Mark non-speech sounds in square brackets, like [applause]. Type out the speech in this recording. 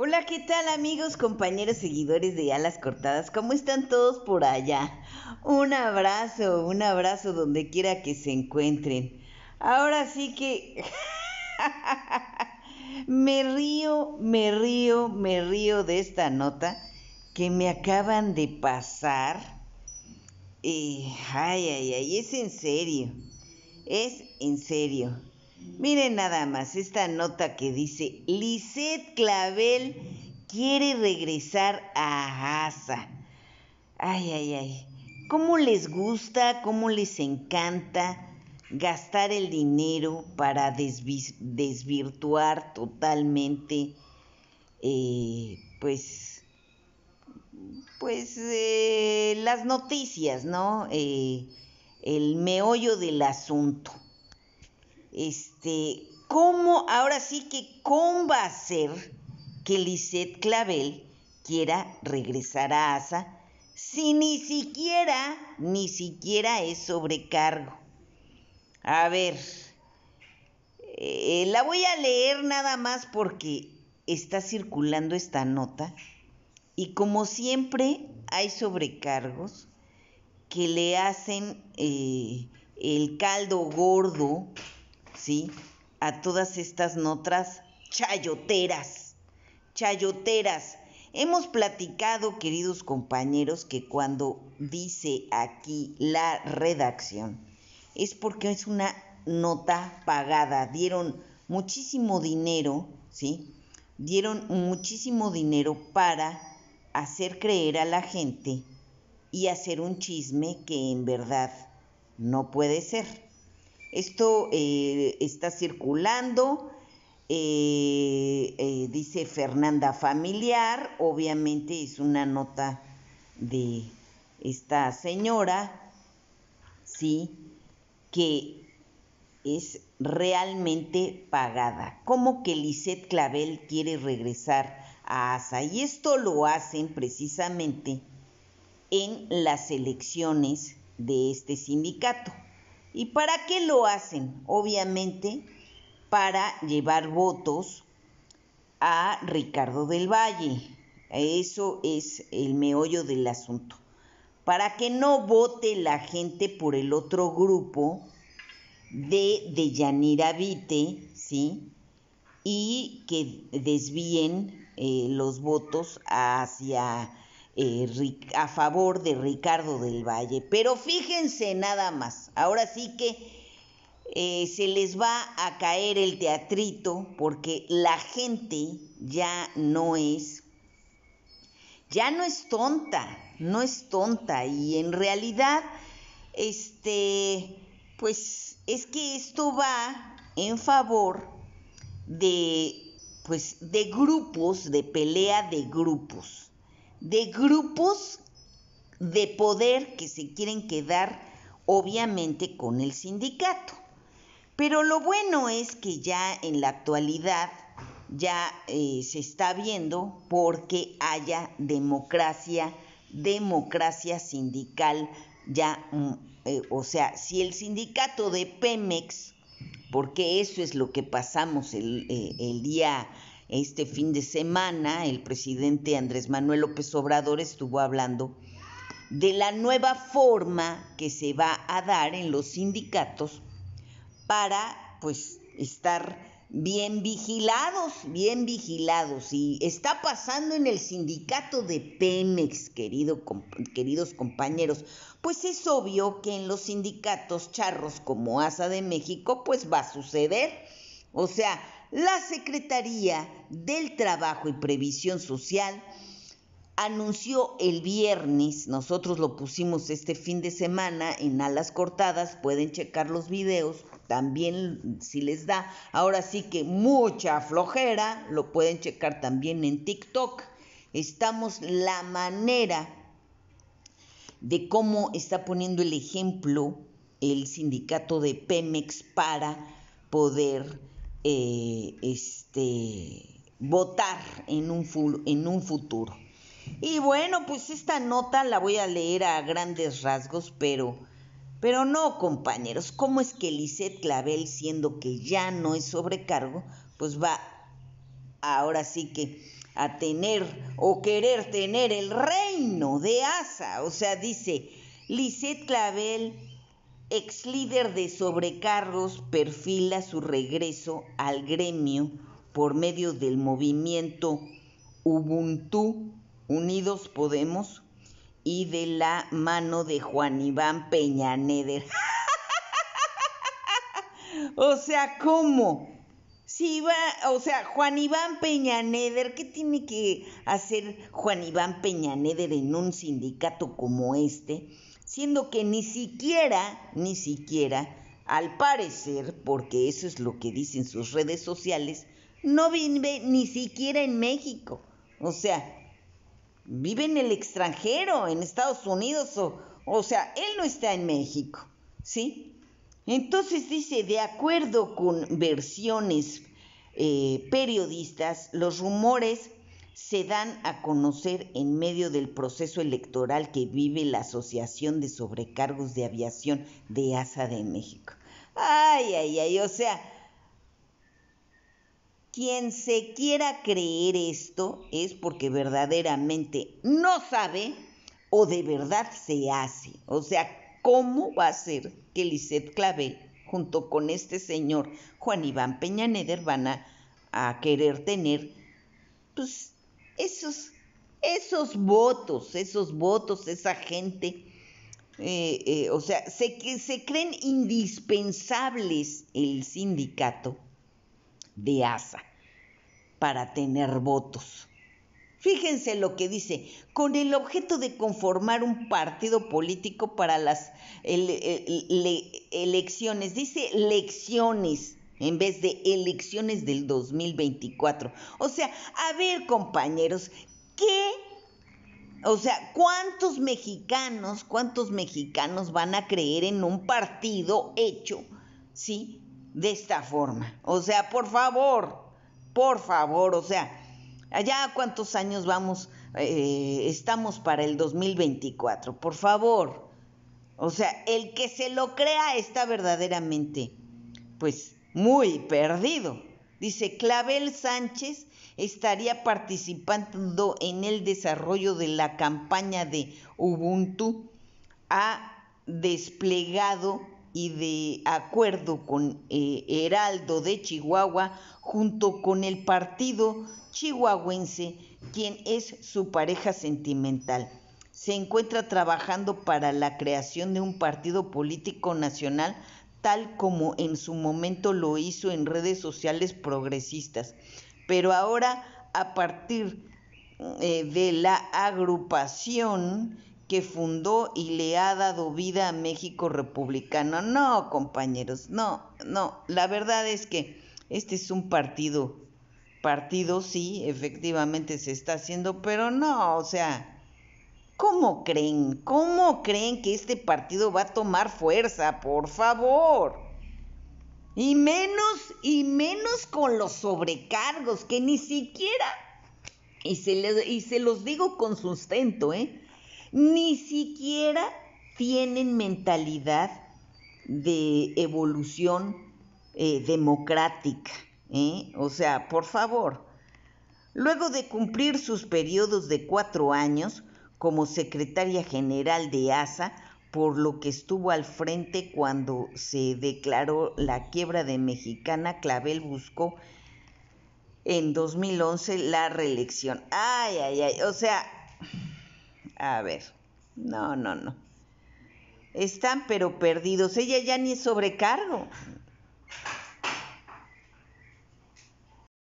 Hola, ¿qué tal amigos, compañeros, seguidores de Alas Cortadas? ¿Cómo están todos por allá? Un abrazo, un abrazo donde quiera que se encuentren. Ahora sí que... [laughs] me río, me río, me río de esta nota que me acaban de pasar. Y... Eh, ay, ay, ay, es en serio. Es en serio. Miren nada más esta nota que dice, Lisette Clavel quiere regresar a ASA. Ay, ay, ay. ¿Cómo les gusta, cómo les encanta gastar el dinero para desvirtuar totalmente, eh, pues, pues eh, las noticias, ¿no? Eh, el meollo del asunto este, cómo, ahora sí que cómo va a ser que Lisette Clavel quiera regresar a ASA si ni siquiera, ni siquiera es sobrecargo. A ver, eh, la voy a leer nada más porque está circulando esta nota y como siempre hay sobrecargos que le hacen eh, el caldo gordo ¿sí? A todas estas notas chayoteras, chayoteras. Hemos platicado, queridos compañeros, que cuando dice aquí la redacción, es porque es una nota pagada. Dieron muchísimo dinero, ¿sí? Dieron muchísimo dinero para hacer creer a la gente y hacer un chisme que en verdad no puede ser. Esto eh, está circulando, eh, eh, dice Fernanda Familiar, obviamente es una nota de esta señora, ¿sí? Que es realmente pagada. ¿Cómo que Lisette Clavel quiere regresar a ASA? Y esto lo hacen precisamente en las elecciones de este sindicato. ¿Y para qué lo hacen? Obviamente para llevar votos a Ricardo del Valle. Eso es el meollo del asunto. Para que no vote la gente por el otro grupo de Deyanira Vite, ¿sí? Y que desvíen eh, los votos hacia eh, a favor de Ricardo del Valle. Pero fíjense nada más, ahora sí que eh, se les va a caer el teatrito porque la gente ya no es, ya no es tonta, no es tonta y en realidad, este, pues es que esto va en favor de, pues, de grupos, de pelea de grupos de grupos de poder que se quieren quedar obviamente con el sindicato. Pero lo bueno es que ya en la actualidad ya eh, se está viendo porque haya democracia, democracia sindical, ya, mm, eh, o sea, si el sindicato de Pemex, porque eso es lo que pasamos el, eh, el día este fin de semana el presidente Andrés Manuel López Obrador estuvo hablando de la nueva forma que se va a dar en los sindicatos para pues estar bien vigilados, bien vigilados. Y está pasando en el sindicato de Pemex, queridos compañeros. Pues es obvio que en los sindicatos charros como ASA de México, pues va a suceder. O sea, la Secretaría del Trabajo y Previsión Social anunció el viernes, nosotros lo pusimos este fin de semana en alas cortadas, pueden checar los videos, también si les da, ahora sí que mucha flojera, lo pueden checar también en TikTok. Estamos la manera de cómo está poniendo el ejemplo el sindicato de Pemex para poder eh, este, votar en un, en un futuro. Y bueno, pues esta nota la voy a leer a grandes rasgos, pero, pero no, compañeros, ¿cómo es que Lisette Clavel, siendo que ya no es sobrecargo, pues va ahora sí que a tener o querer tener el reino de Asa? O sea, dice Lisette Clavel ex líder de Sobrecarros perfila su regreso al gremio por medio del movimiento Ubuntu Unidos Podemos y de la mano de Juan Iván Peñaneder. [laughs] o sea, ¿cómo? Si va, o sea, Juan Iván Peñaneder, ¿qué tiene que hacer Juan Iván Peñaneder en un sindicato como este? siendo que ni siquiera, ni siquiera, al parecer, porque eso es lo que dicen sus redes sociales, no vive ni siquiera en México. O sea, vive en el extranjero, en Estados Unidos, o, o sea, él no está en México, ¿sí? Entonces dice, de acuerdo con versiones eh, periodistas, los rumores se dan a conocer en medio del proceso electoral que vive la Asociación de Sobrecargos de Aviación de ASA de México. Ay, ay, ay, o sea, quien se quiera creer esto es porque verdaderamente no sabe o de verdad se hace. O sea, ¿cómo va a ser que Lisette Clavel, junto con este señor Juan Iván Peña Neder, van a querer tener, pues, esos, esos votos, esos votos, esa gente, eh, eh, o sea, se, se creen indispensables el sindicato de ASA para tener votos. Fíjense lo que dice, con el objeto de conformar un partido político para las elecciones, dice elecciones, en vez de elecciones del 2024. O sea, a ver compañeros, ¿qué o sea, ¿cuántos mexicanos, cuántos mexicanos van a creer en un partido hecho, sí, de esta forma? O sea, por favor, por favor, o sea, allá cuántos años vamos, eh, estamos para el 2024, por favor. O sea, el que se lo crea está verdaderamente, pues, muy perdido. Dice, Clavel Sánchez estaría participando en el desarrollo de la campaña de Ubuntu. Ha desplegado y de acuerdo con eh, Heraldo de Chihuahua junto con el partido chihuahuense, quien es su pareja sentimental. Se encuentra trabajando para la creación de un partido político nacional tal como en su momento lo hizo en redes sociales progresistas. Pero ahora, a partir eh, de la agrupación que fundó y le ha dado vida a México republicano. No, compañeros, no, no. La verdad es que este es un partido. Partido, sí, efectivamente se está haciendo, pero no, o sea, ¿Cómo creen? ¿Cómo creen que este partido va a tomar fuerza? Por favor. Y menos, y menos con los sobrecargos, que ni siquiera, y se, y se los digo con sustento, ¿eh? ni siquiera tienen mentalidad de evolución eh, democrática. ¿eh? O sea, por favor, luego de cumplir sus periodos de cuatro años, como secretaria general de ASA, por lo que estuvo al frente cuando se declaró la quiebra de Mexicana, Clavel buscó en 2011 la reelección. Ay, ay, ay, o sea, a ver, no, no, no. Están pero perdidos, ella ya ni es sobrecargo.